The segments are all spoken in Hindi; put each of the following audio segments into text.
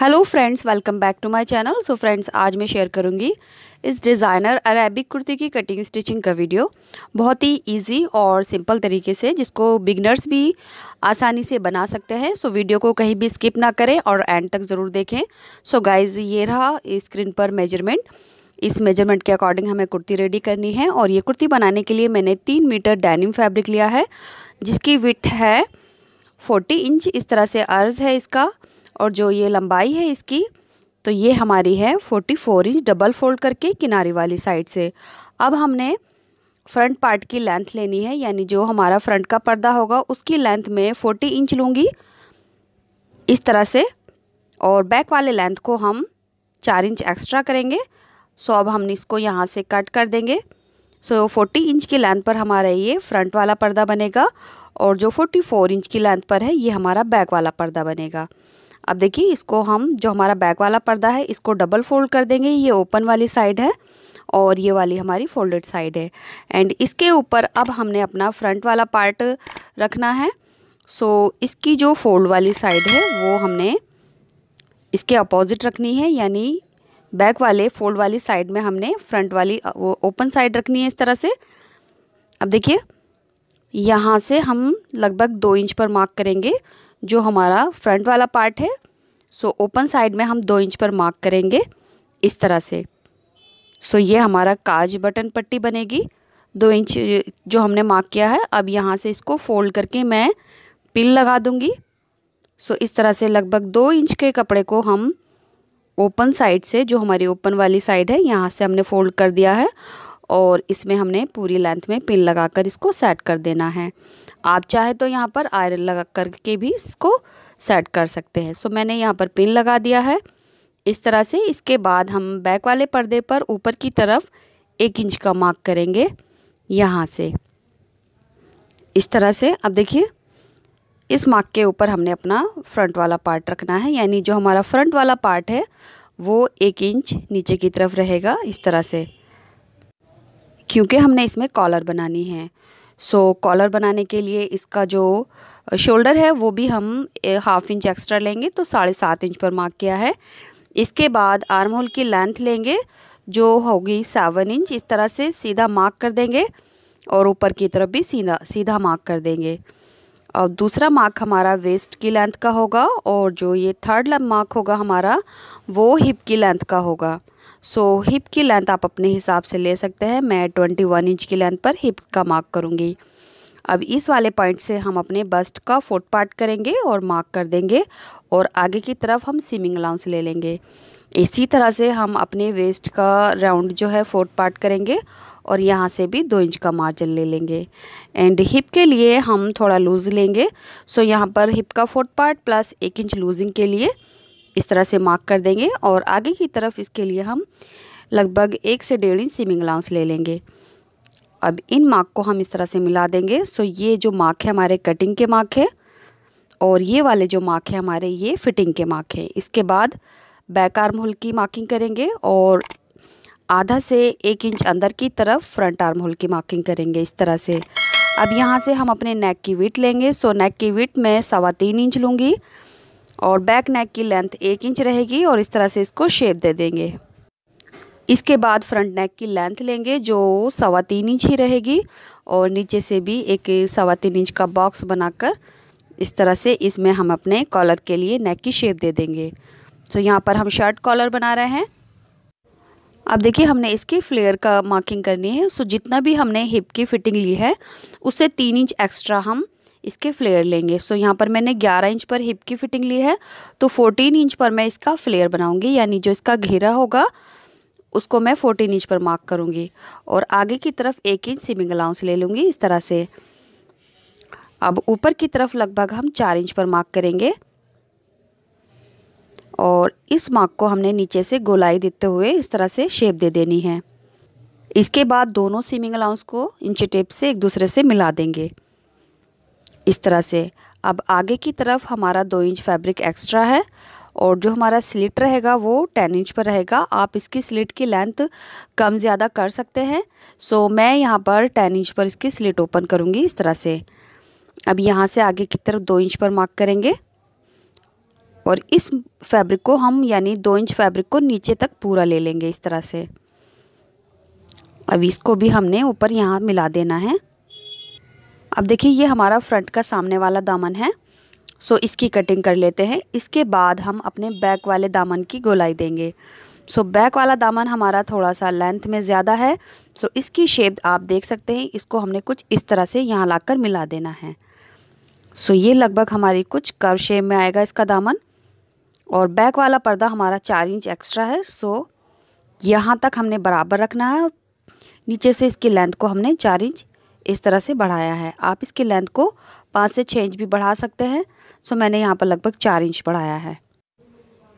hello friends welcome back to my channel so friends आज मैं शेयर करूंगी इस डिज़ाइनर अरेबिक कुर्ती की कटिंग स्टिचिंग का वीडियो बहुत ही इजी और सिंपल तरीके से जिसको बिगनर्स भी आसानी से बना सकते हैं सो so, वीडियो को कहीं भी स्किप ना करें और एंड तक ज़रूर देखें सो so, गाइज ये रहा स्क्रीन पर मेजरमेंट इस मेजरमेंट के अकॉर्डिंग हमें कुर्ती रेडी करनी है और ये कुर्ती बनाने के लिए मैंने तीन मीटर डैनिम फैब्रिक लिया है जिसकी विथ है फोर्टी इंच इस तरह से अर्ज़ है इसका और जो ये लंबाई है इसकी तो ये हमारी है 44 इंच डबल फोल्ड करके किनारे वाली साइड से अब हमने फ्रंट पार्ट की लेंथ लेनी है यानी जो हमारा फ्रंट का पर्दा होगा उसकी लेंथ में 40 इंच लूँगी इस तरह से और बैक वाले लेंथ को हम चार इंच एक्स्ट्रा करेंगे सो अब हम इसको यहाँ से कट कर देंगे सो फोर्टी इंच की लेंथ पर हमारा ये फ्रंट वाला पर्दा बनेगा और जो फोर्टी फोर इंच की लेंथ पर है ये हमारा बैक वाला पर्दा बनेगा अब देखिए इसको हम जो हमारा बैक वाला पर्दा है इसको डबल फोल्ड कर देंगे ये ओपन वाली साइड है और ये वाली हमारी फोल्डेड साइड है एंड इसके ऊपर अब हमने अपना फ्रंट वाला पार्ट रखना है सो so, इसकी जो फोल्ड वाली साइड है वो हमने इसके अपोजिट रखनी है यानी बैक वाले फोल्ड वाली साइड में हमने फ्रंट वाली वो ओपन साइड रखनी है इस तरह से अब देखिए यहाँ से हम लगभग दो इंच पर मार्क करेंगे जो हमारा फ्रंट वाला पार्ट है सो ओपन साइड में हम दो इंच पर मार्क करेंगे इस तरह से सो ये हमारा काज बटन पट्टी बनेगी दो इंच जो हमने मार्क किया है अब यहाँ से इसको फोल्ड करके मैं पिन लगा दूँगी सो इस तरह से लगभग दो इंच के कपड़े को हम ओपन साइड से जो हमारी ओपन वाली साइड है यहाँ से हमने फोल्ड कर दिया है और इसमें हमने पूरी लेंथ में पिन लगाकर इसको सेट कर देना है आप चाहे तो यहाँ पर आयरन लगा करके भी इसको सेट कर सकते हैं सो मैंने यहाँ पर पिन लगा दिया है इस तरह से इसके बाद हम बैक वाले पर्दे पर ऊपर की तरफ एक इंच का मार्क करेंगे यहाँ से इस तरह से अब देखिए इस मार्क के ऊपर हमने अपना फ्रंट वाला पार्ट रखना है यानी जो हमारा फ्रंट वाला पार्ट है वो एक इंच नीचे की तरफ रहेगा इस तरह से क्योंकि हमने इसमें कॉलर बनानी है सो कॉलर बनाने के लिए इसका जो शोल्डर है वो भी हम हाफ इंच एक्स्ट्रा लेंगे तो साढ़े सात इंच पर मार्क किया है इसके बाद आर्म होल की लेंथ लेंगे जो होगी सेवन इंच इस तरह से सीधा मार्क कर देंगे और ऊपर की तरफ भी सीधा सीधा मार्क कर देंगे और दूसरा मार्क हमारा वेस्ट की लेंथ का होगा और जो ये थर्ड मार्क होगा हमारा वो हिप की लेंथ का होगा सो so, हिप की लेंथ आप अपने हिसाब से ले सकते हैं मैं ट्वेंटी वन इंच की लेंथ पर हिप का मार्क करूँगी अब इस वाले पॉइंट से हम अपने बस्ट का फोट पार्ट करेंगे और मार्क कर देंगे और आगे की तरफ हम सीमिंग अलाउंस ले लेंगे इसी तरह से हम अपने वेस्ट का राउंड जो है फोर्थ पार्ट करेंगे और यहाँ से भी दो इंच का मार्जिन ले लेंगे एंड हिप के लिए हम थोड़ा लूज़ लेंगे सो यहाँ पर हिप का फोर्थ पार्ट प्लस एक इंच लूजिंग के लिए इस तरह से मार्क कर देंगे और आगे की तरफ इसके लिए हम लगभग एक से डेढ़ इंच सीमिंग लाउंस ले लेंगे अब इन मार्क को हम इस तरह से मिला देंगे सो ये जो मार्क है हमारे कटिंग के मार्क है और ये वाले जो मार्क है हमारे ये फिटिंग के मार्क है इसके बाद बैक आर्म होल की मार्किंग करेंगे और आधा से एक इंच अंदर की तरफ फ्रंट आर्म होल की मार्किंग करेंगे इस तरह से अब यहाँ से हम अपने नेक की विट लेंगे सो नेक की विट मैं सवा तीन इंच लूँगी और बैक नेक की लेंथ एक इंच रहेगी और इस तरह से इसको शेप दे देंगे इसके बाद फ्रंट नेक की लेंथ लेंगे जो सवा तीन इंच ही रहेगी और नीचे से भी एक सवा तीन इंच का बॉक्स बनाकर इस तरह से इसमें हम अपने कॉलर के लिए नेक की शेप दे देंगे सो यहाँ पर हम शर्ट कॉलर बना रहे हैं अब देखिए हमने इसकी फ्लेयर का मार्किंग करनी है सो जितना भी हमने हिप की फिटिंग ली है उससे तीन इंच एक्स्ट्रा हम इसके फ्लेयर लेंगे सो यहाँ पर मैंने 11 इंच पर हिप की फिटिंग ली है तो 14 इंच पर मैं इसका फ्लेयर बनाऊंगी यानी जो इसका घेरा होगा उसको मैं 14 इंच पर मार्क करूँगी और आगे की तरफ एक इंच सिमिंग अलाउंस ले लूँगी इस तरह से अब ऊपर की तरफ लगभग हम चार इंच पर मार्क करेंगे और इस मार्क को हमने नीचे से गोलाई देते हुए इस तरह से शेप दे देनी है इसके बाद दोनों सीमिंग अलाउंस को इंची टेप से एक दूसरे से मिला देंगे इस तरह से अब आगे की तरफ हमारा दो इंच फैब्रिक एक्स्ट्रा है और जो हमारा स्लिट रहेगा वो टेन इंच पर रहेगा आप इसकी स्लिट की लेंथ कम ज़्यादा कर सकते हैं सो मैं यहाँ पर टेन इंच पर इसकी स्लिट ओपन करूँगी इस तरह से अब यहाँ से आगे की तरफ दो इंच पर मार्क करेंगे और इस फैब्रिक को हम यानी दो इंच फैब्रिक को नीचे तक पूरा ले लेंगे इस तरह से अब इसको भी हमने ऊपर यहाँ मिला देना है अब देखिए ये हमारा फ्रंट का सामने वाला दामन है सो इसकी कटिंग कर लेते हैं इसके बाद हम अपने बैक वाले दामन की गोलाई देंगे सो बैक वाला दामन हमारा थोड़ा सा लेंथ में ज़्यादा है सो इसकी शेप आप देख सकते हैं इसको हमने कुछ इस तरह से यहाँ ला मिला देना है सो ये लगभग हमारी कुछ कर्व शेप में आएगा इसका दामन और बैक वाला पर्दा हमारा चार इंच एक्स्ट्रा है सो यहाँ तक हमने बराबर रखना है नीचे से इसकी लेंथ को हमने चार इंच इस तरह से बढ़ाया है आप इसकी लेंथ को पाँच से छः इंच भी बढ़ा सकते हैं सो मैंने यहाँ पर लगभग चार इंच बढ़ाया है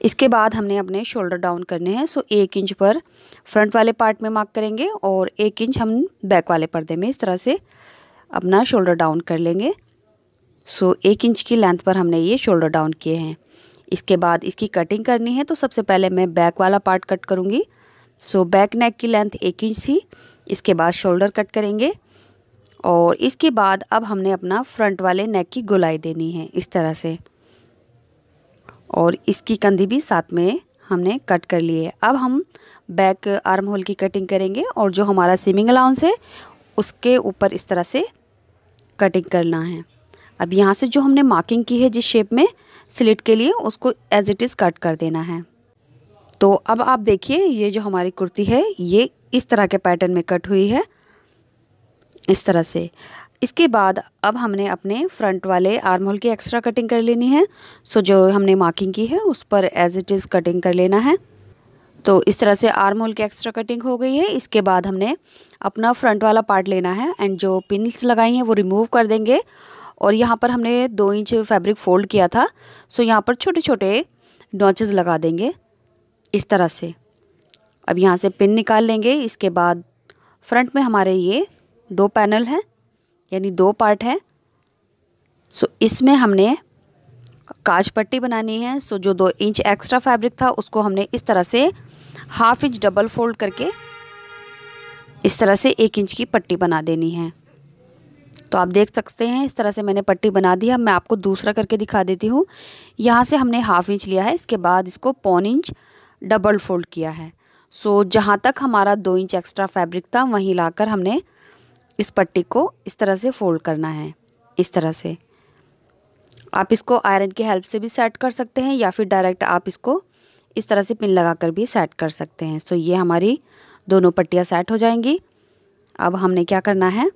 इसके बाद हमने अपने शोल्डर डाउन करने हैं सो एक इंच पर फ्रंट वाले पार्ट में मार्क करेंगे और एक इंच हम बैक वाले पर्दे में इस तरह से अपना शोल्डर डाउन कर लेंगे सो एक इंच की लेंथ पर हमने ये शोल्डर डाउन किए हैं इसके बाद इसकी कटिंग करनी है तो सबसे पहले मैं बैक वाला पार्ट कट करूँगी सो बैक नेक की लेंथ एक इंच थी इसके बाद शोल्डर कट करेंगे और इसके बाद अब हमने अपना फ्रंट वाले नेक की गोलाई देनी है इस तरह से और इसकी कंधी भी साथ में हमने कट कर ली है अब हम बैक आर्म होल की कटिंग करेंगे और जो हमारा सीमिंग अलाउंस है उसके ऊपर इस तरह से कटिंग करना है अब यहाँ से जो हमने मार्किंग की है जिस शेप में स्लिट के लिए उसको एज इट इज़ कट कर देना है तो अब आप देखिए ये जो हमारी कुर्ती है ये इस तरह के पैटर्न में कट हुई है इस तरह से इसके बाद अब हमने अपने फ्रंट वाले आर्म होल की एक्स्ट्रा कटिंग कर लेनी है सो जो हमने मार्किंग की है उस पर एज इट इज़ कटिंग कर लेना है तो इस तरह से आर्म होल की एक्स्ट्रा कटिंग हो गई है इसके बाद हमने अपना फ्रंट वाला पार्ट लेना है एंड जो पिनल्स लगाई हैं वो रिमूव कर देंगे और यहाँ पर हमने दो इंच फैब्रिक फोल्ड किया था सो यहाँ पर छोटे छोटे नॉचेज़ लगा देंगे इस तरह से अब यहाँ से पिन निकाल लेंगे इसके बाद फ्रंट में हमारे ये दो पैनल हैं यानी दो पार्ट हैं सो इसमें हमने काज पट्टी बनानी है सो जो दो इंच एक्स्ट्रा फैब्रिक था उसको हमने इस तरह से हाफ इंच डबल फोल्ड करके इस तरह से एक इंच की पट्टी बना देनी है तो आप देख सकते हैं इस तरह से मैंने पट्टी बना दी अब मैं आपको दूसरा करके दिखा देती हूँ यहाँ से हमने हाफ़ इंच लिया है इसके बाद इसको पौन इंच डबल फोल्ड किया है सो जहाँ तक हमारा दो इंच एक्स्ट्रा फैब्रिक था वहीं लाकर हमने इस पट्टी को इस तरह से फोल्ड करना है इस तरह से आप इसको आयरन की हेल्प से भी सेट कर सकते हैं या फिर डायरेक्ट आप इसको इस तरह से पिन लगा कर भी सेट कर सकते हैं सो ये हमारी दोनों पट्टियाँ सेट हो जाएंगी अब हमने क्या करना है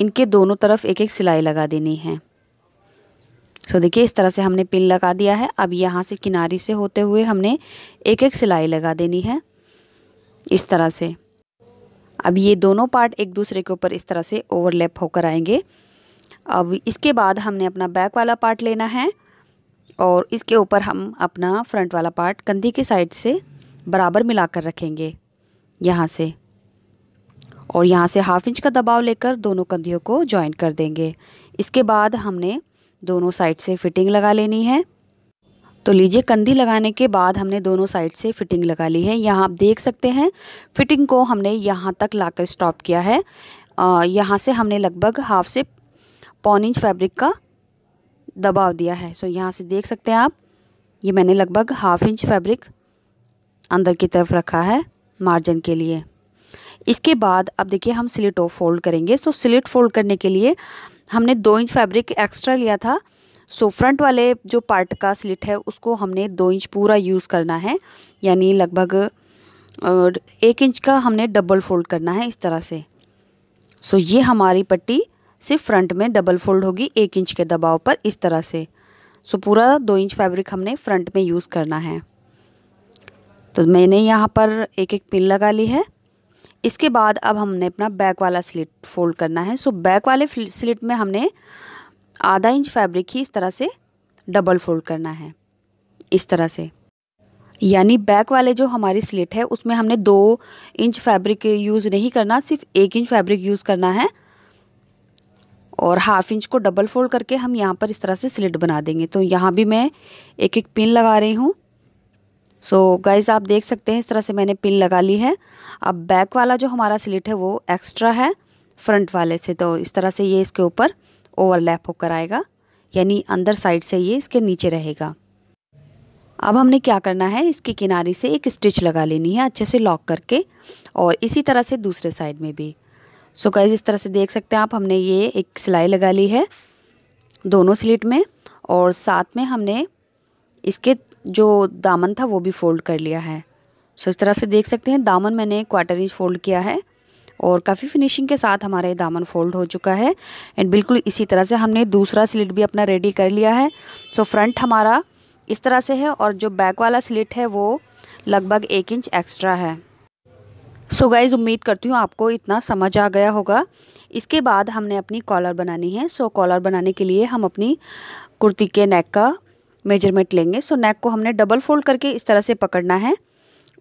इनके दोनों तरफ एक एक सिलाई लगा देनी है सो so, देखिए इस तरह से हमने पिन लगा दिया है अब यहाँ से किनारी से होते हुए हमने एक एक सिलाई लगा देनी है इस तरह से अब ये दोनों पार्ट एक दूसरे के ऊपर इस तरह से ओवरलैप होकर आएंगे अब इसके बाद हमने अपना बैक वाला पार्ट लेना है और इसके ऊपर हम अपना फ्रंट वाला पार्ट कंधे की साइड से बराबर मिलाकर रखेंगे यहाँ से और यहाँ से हाफ इंच का दबाव लेकर दोनों कंधियों को ज्वाइन कर देंगे इसके बाद हमने दोनों साइड से फिटिंग लगा लेनी है तो लीजिए कंधी लगाने के बाद हमने दोनों साइड से फिटिंग लगा ली है यहाँ आप देख सकते हैं फिटिंग को हमने यहाँ तक लाकर स्टॉप किया है यहाँ से हमने लगभग हाफ से पौन इंच फैब्रिक का दबाव दिया है सो यहाँ से देख सकते हैं आप ये मैंने लगभग हाफ इंच फैब्रिक अंदर की तरफ रखा है मार्जिन के लिए इसके बाद अब देखिए हम स्लिट ऑफ फोल्ड करेंगे सो तो स्लिट फोल्ड करने के लिए हमने दो इंच फैब्रिक एक्स्ट्रा लिया था सो so, फ्रंट वाले जो पार्ट का स्लिट है उसको हमने दो इंच पूरा यूज़ करना है यानी लगभग एक इंच का हमने डबल फोल्ड करना है इस तरह से सो so, ये हमारी पट्टी सिर्फ फ्रंट में डबल फोल्ड होगी एक इंच के दबाव पर इस तरह से सो so, पूरा दो इंच फैब्रिक हमने फ्रंट में यूज़ करना है तो मैंने यहाँ पर एक एक पिन लगा ली है इसके बाद अब हमने अपना बैक वाला स्लिट फोल्ड करना है सो बैक वाले स्लिट में हमने आधा इंच फैब्रिक ही इस तरह से डबल फोल्ड करना है इस तरह से यानी बैक वाले जो हमारी स्लिट है उसमें हमने दो इंच फैब्रिक यूज़ नहीं करना सिर्फ एक इंच फैब्रिक यूज़ करना है और हाफ इंच को डबल फोल्ड करके हम यहाँ पर इस तरह से स्लिट बना देंगे तो यहाँ भी मैं एक एक पिन लगा रही हूँ सो so, गाइज़ आप देख सकते हैं इस तरह से मैंने पिन लगा ली है अब बैक वाला जो हमारा स्लिट है वो एक्स्ट्रा है फ्रंट वाले से तो इस तरह से ये इसके ऊपर ओवरलैप होकर आएगा यानी अंदर साइड से ये इसके नीचे रहेगा अब हमने क्या करना है इसके किनारे से एक स्टिच लगा लेनी है अच्छे से लॉक करके और इसी तरह से दूसरे साइड में भी सो so गाइज इस तरह से देख सकते हैं आप हमने ये एक सिलाई लगा ली है दोनों स्लिट में और साथ में हमने इसके जो दामन था वो भी फ़ोल्ड कर लिया है सो इस तरह से देख सकते हैं दामन मैंने क्वार्टर इंच फ़ोल्ड किया है और काफ़ी फिनिशिंग के साथ हमारा ये दामन फोल्ड हो चुका है एंड बिल्कुल इसी तरह से हमने दूसरा स्लिट भी अपना रेडी कर लिया है सो फ्रंट हमारा इस तरह से है और जो बैक वाला स्लिट है वो लगभग एक इंच एक्स्ट्रा है सो so गाइज़ उम्मीद करती हूँ आपको इतना समझ आ गया होगा इसके बाद हमने अपनी कॉलर बनानी है सो so, कॉलर बनाने के लिए हम अपनी कुर्ती के नेक का मेजरमेंट लेंगे सो नेक को हमने डबल फोल्ड करके इस तरह से पकड़ना है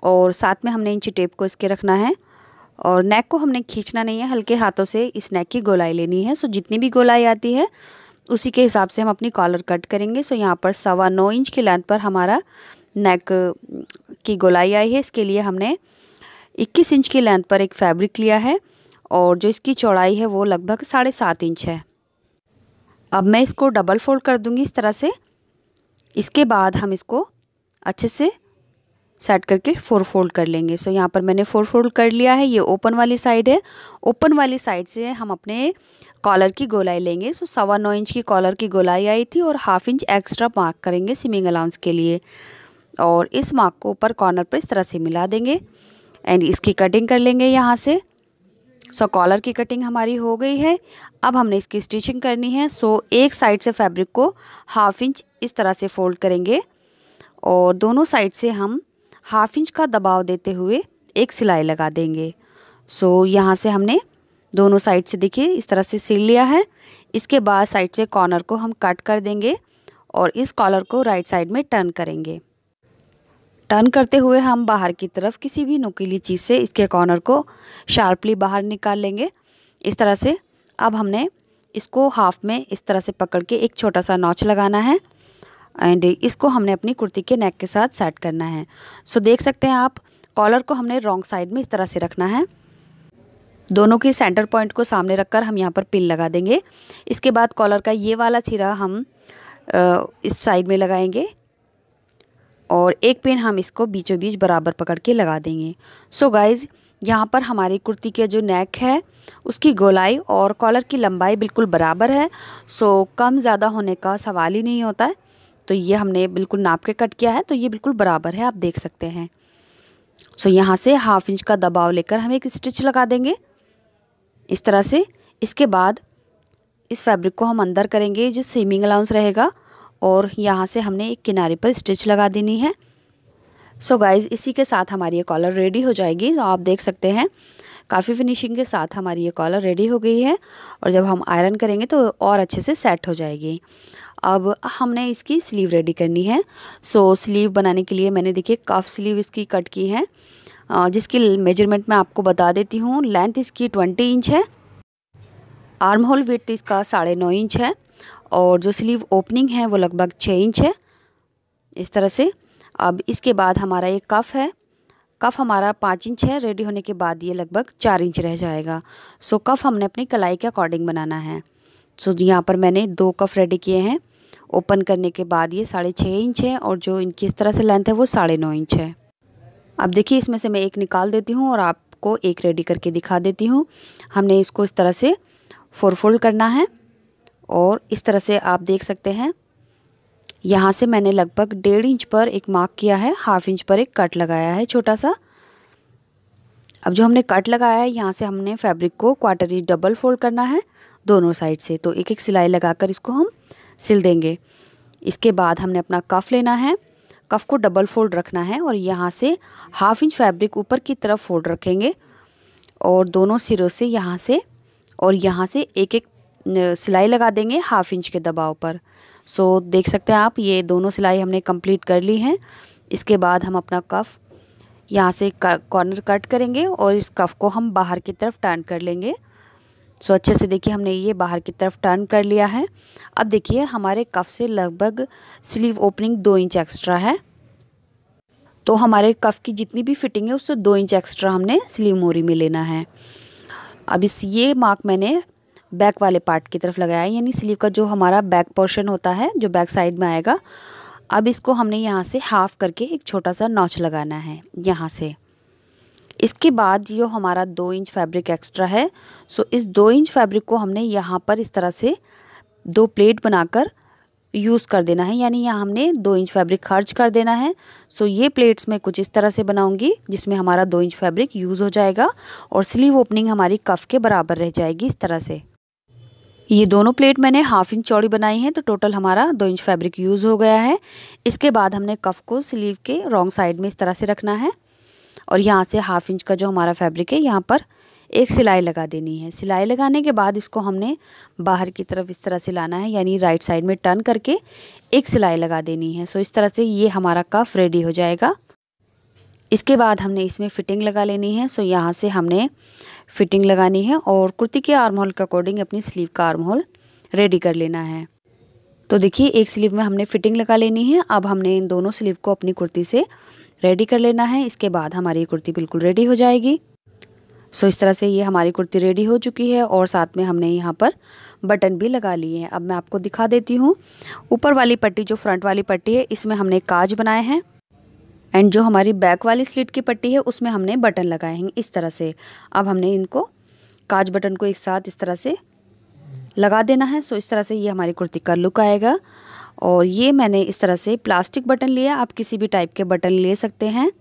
और साथ में हमने इंची टेप को इसके रखना है और नेक को हमने खींचना नहीं है हल्के हाथों से इस नेक की गोलाई लेनी है सो जितनी भी गोलाई आती है उसी के हिसाब से हम अपनी कॉलर कट करेंगे सो यहाँ पर सवा नौ इंच की लेंथ पर हमारा नेक की गोलाई आई है इसके लिए हमने 21 इंच की लेंथ पर एक फैब्रिक लिया है और जो इसकी चौड़ाई है वो लगभग साढ़े सात इंच है अब मैं इसको डबल फोल्ड कर दूंगी इस तरह से इसके बाद हम इसको अच्छे से सेट करके फोर फोल्ड कर लेंगे सो so, यहाँ पर मैंने फोर फोल्ड कर लिया है ये ओपन वाली साइड है ओपन वाली साइड से हम अपने कॉलर की गोलाई लेंगे सो so, सवा नौ इंच की कॉलर की गोलाई आई थी और हाफ इंच एक्स्ट्रा मार्क करेंगे सिमिंग अलाउंस के लिए और इस मार्क को ऊपर कॉर्नर पर इस तरह से मिला देंगे एंड इसकी कटिंग कर लेंगे यहाँ से सो so, कॉलर की कटिंग हमारी हो गई है अब हमने इसकी स्टिचिंग करनी है सो so, एक साइड से फैब्रिक को हाफ इंच इस तरह से फोल्ड करेंगे और दोनों साइड से हम हाफ इंच का दबाव देते हुए एक सिलाई लगा देंगे सो so, यहाँ से हमने दोनों साइड से देखिए इस तरह से सिल लिया है इसके बाद साइड से कॉर्नर को हम कट कर देंगे और इस कॉलर को राइट साइड में टर्न करेंगे टर्न करते हुए हम बाहर की तरफ किसी भी नुकीली चीज़ से इसके कॉर्नर को शार्पली बाहर निकाल लेंगे इस तरह से अब हमने इसको हाफ में इस तरह से पकड़ के एक छोटा सा नॉच लगाना है एंड इसको हमने अपनी कुर्ती के नेक के साथ सेट करना है सो देख सकते हैं आप कॉलर को हमने रॉन्ग साइड में इस तरह से रखना है दोनों के सेंटर पॉइंट को सामने रखकर हम यहाँ पर पिन लगा देंगे इसके बाद कॉलर का ये वाला सिरा हम इस साइड में लगाएंगे और एक पेन हम इसको बीचों बीच बराबर पकड़ के लगा देंगे सो so गाइज़ यहाँ पर हमारी कुर्ती के जो नेक है उसकी गोलाई और कॉलर की लंबाई बिल्कुल बराबर है सो so, कम ज़्यादा होने का सवाल ही नहीं होता है तो ये हमने बिल्कुल नाप के कट किया है तो ये बिल्कुल बराबर है आप देख सकते हैं सो so, यहाँ से हाफ इंच का दबाव लेकर हम एक स्टिच लगा देंगे इस तरह से इसके बाद इस फैब्रिक को हम अंदर करेंगे जो सीमिंग अलाउंस रहेगा और यहाँ से हमने एक किनारे पर स्टिच लगा देनी है सो so गाइज़ इसी के साथ हमारी ये कॉलर रेडी हो जाएगी तो आप देख सकते हैं काफ़ी फिनिशिंग के साथ हमारी ये कॉलर रेडी हो गई है और जब हम आयरन करेंगे तो और अच्छे से सेट हो जाएगी अब हमने इसकी स्लीव रेडी करनी है सो so, स्लीव बनाने के लिए मैंने देखिए कफ स्लीव इसकी कट की है जिसकी मेजरमेंट मैं आपको बता देती हूँ लेंथ इसकी ट्वेंटी इंच है आर्म होल विथ इसका साढ़े नौ इंच है और जो स्लीव ओपनिंग है वो लगभग छः इंच है इस तरह से अब इसके बाद हमारा एक कफ़ है कफ़ हमारा पाँच इंच है रेडी होने के बाद ये लगभग चार इंच रह जाएगा सो कफ़ हमने अपनी कलाई के अकॉर्डिंग बनाना है सो यहाँ पर मैंने दो कफ़ रेडी किए हैं ओपन करने के बाद ये साढ़े छः इंच है और जो इनकी इस तरह से लेंथ है वो साढ़े नौ इंच है अब देखिए इसमें से मैं एक निकाल देती हूँ और आपको एक रेडी करके दिखा देती हूँ हमने इसको इस तरह से फोर फोल्ड करना है और इस तरह से आप देख सकते हैं यहाँ से मैंने लगभग डेढ़ इंच पर एक मार्क किया है हाफ इंच पर एक कट लगाया है छोटा सा अब जो हमने कट लगाया है यहाँ से हमने फैब्रिक को क्वार्टर इंच डबल फोल्ड करना है दोनों साइड से तो एक एक सिलाई लगाकर इसको हम सिल देंगे इसके बाद हमने अपना कफ लेना है कफ को डबल फोल्ड रखना है और यहाँ से हाफ इंच फैब्रिक ऊपर की तरफ फोल्ड रखेंगे और दोनों सिरों से यहाँ से और यहाँ से एक एक सिलाई लगा देंगे हाफ इंच के दबाव पर सो देख सकते हैं आप ये दोनों सिलाई हमने कंप्लीट कर ली हैं इसके बाद हम अपना कफ़ यहाँ से कॉर्नर कट करेंगे और इस कफ़ को हम बाहर की तरफ टर्न कर लेंगे सो अच्छे से देखिए हमने ये बाहर की तरफ टर्न कर लिया है अब देखिए हमारे कफ़ से लगभग स्लीव ओपनिंग दो इंच एक्स्ट्रा है तो हमारे कफ़ की जितनी भी फिटिंग है उससे दो इंच एक्स्ट्रा हमने स्लीव मोरी में लेना है अब इस ये मार्क मैंने बैक वाले पार्ट की तरफ लगाया है यानी स्लीव का जो हमारा बैक पोर्शन होता है जो बैक साइड में आएगा अब इसको हमने यहाँ से हाफ़ करके एक छोटा सा नॉच लगाना है यहाँ से इसके बाद जो हमारा दो इंच फैब्रिक एक्स्ट्रा है सो इस दो इंच फैब्रिक को हमने यहाँ पर इस तरह से दो प्लेट बनाकर यूज़ कर देना है यानी यहाँ हमने दो इंच फैब्रिक खर्च कर देना है सो ये प्लेट्स मैं कुछ इस तरह से बनाऊंगी जिसमें हमारा दो इंच फैब्रिक यूज़ हो जाएगा और स्लीव ओपनिंग हमारी कफ़ के बराबर रह जाएगी इस तरह से ये दोनों प्लेट मैंने हाफ इंच चौड़ी बनाई है तो टोटल हमारा दो इंच फैब्रिक यूज़ हो गया है इसके बाद हमने कफ को स्लीव के रॉन्ग साइड में इस तरह से रखना है और यहाँ से हाफ इंच का जो हमारा फैब्रिक है यहाँ पर एक सिलाई लगा देनी है सिलाई लगाने के बाद इसको हमने बाहर की तरफ इस तरह से लाना है यानी राइट साइड में टर्न करके एक सिलाई लगा देनी है सो इस तरह से ये हमारा कफ रेडी हो जाएगा इसके बाद हमने इसमें फ़िटिंग लगा लेनी है सो यहाँ से हमने फ़िटिंग लगानी है और कुर्ती के आर्म होल के अकॉर्डिंग अपनी स्लीव का आर्म होल रेडी कर लेना है तो देखिए एक स्लीव में हमने फ़िटिंग लगा लेनी है अब हमने इन दोनों स्लीव को अपनी कुर्ती से रेडी कर लेना है इसके बाद हमारी कुर्ती बिल्कुल रेडी हो जाएगी सो इस तरह से ये हमारी कुर्ती रेडी हो चुकी है और साथ में हमने यहाँ पर बटन भी लगा लिए हैं अब मैं आपको दिखा देती हूँ ऊपर वाली पट्टी जो फ्रंट वाली पट्टी है इसमें हमने काज बनाए हैं एंड जो हमारी बैक वाली स्लिट की पट्टी है उसमें हमने बटन लगाए हैं इस तरह से अब हमने इनको काज बटन को एक साथ इस तरह से लगा देना है सो इस तरह से ये हमारी कुर्ती का लुक आएगा और ये मैंने इस तरह से प्लास्टिक बटन लिया आप किसी भी टाइप के बटन ले सकते हैं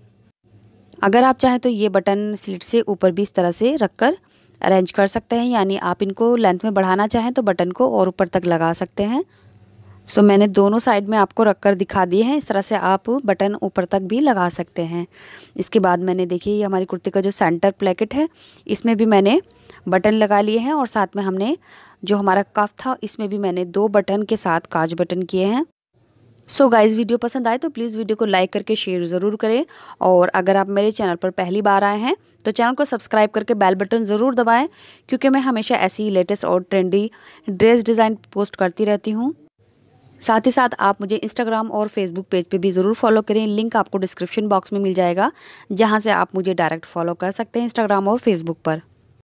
अगर आप चाहें तो ये बटन स्लिट से ऊपर भी इस तरह से रख कर अरेंज कर सकते हैं यानी आप इनको लेंथ में बढ़ाना चाहें तो बटन को और ऊपर तक लगा सकते हैं सो so, मैंने दोनों साइड में आपको रख कर दिखा दिए हैं इस तरह से आप बटन ऊपर तक भी लगा सकते हैं इसके बाद मैंने देखिए ये हमारी कुर्ती का जो सेंटर प्लेकेट है इसमें भी मैंने बटन लगा लिए हैं और साथ में हमने जो हमारा कफ था इसमें भी मैंने दो बटन के साथ काज बटन किए हैं सो so गाइज़ वीडियो पसंद आए तो प्लीज़ वीडियो को लाइक करके शेयर ज़रूर करें और अगर आप मेरे चैनल पर पहली बार आए हैं तो चैनल को सब्सक्राइब करके बेल बटन ज़रूर दबाएं क्योंकि मैं हमेशा ऐसी लेटेस्ट और ट्रेंडी ड्रेस डिज़ाइन पोस्ट करती रहती हूँ साथ ही साथ आप मुझे इंस्टाग्राम और फेसबुक पेज पे भी ज़रूर फॉलो करें लिंक आपको डिस्क्रिप्शन बॉक्स में मिल जाएगा जहाँ से आप मुझे डायरेक्ट फॉलो कर सकते हैं इंस्टाग्राम और फेसबुक पर